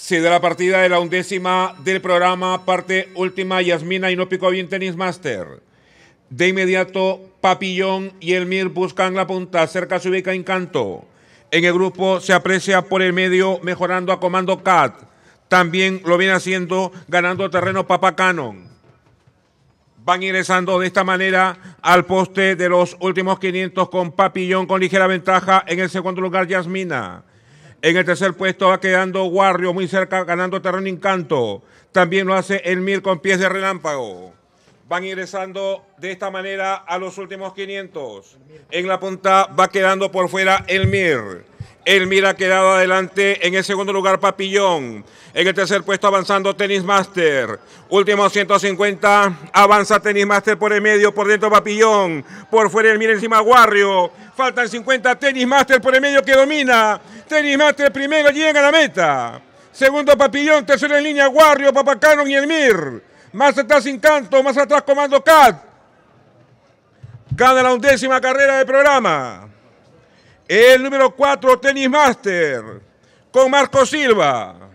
Se da la partida de la undécima del programa, parte última, Yasmina y no picó bien tenis master. De inmediato, Papillón y Elmir buscan la punta, cerca se ubica Encanto. En el grupo se aprecia por el medio, mejorando a Comando Cat. También lo viene haciendo, ganando terreno Papa Van ingresando de esta manera al poste de los últimos 500 con Papillón con ligera ventaja. En el segundo lugar, Yasmina. En el tercer puesto va quedando Warrio, muy cerca, ganando terreno encanto. También lo hace el con pies de relámpago. Van ingresando de esta manera a los últimos 500. En la punta va quedando por fuera el Mir. ha quedado adelante en el segundo lugar Papillón. En el tercer puesto avanzando Tenis Master. Último 150. Avanza Tenis Master por el medio. Por dentro Papillón. Por fuera el Mir encima Guarrio. Faltan 50. Tenis Master por el medio que domina. Tenis Master primero llega a la meta. Segundo Papillón, tercero en línea Guarrio, Papacano y Elmir. Más atrás Encanto, más atrás Comando Cat. Gana la undécima carrera del programa. El número cuatro, Tenis Master, con Marco Silva.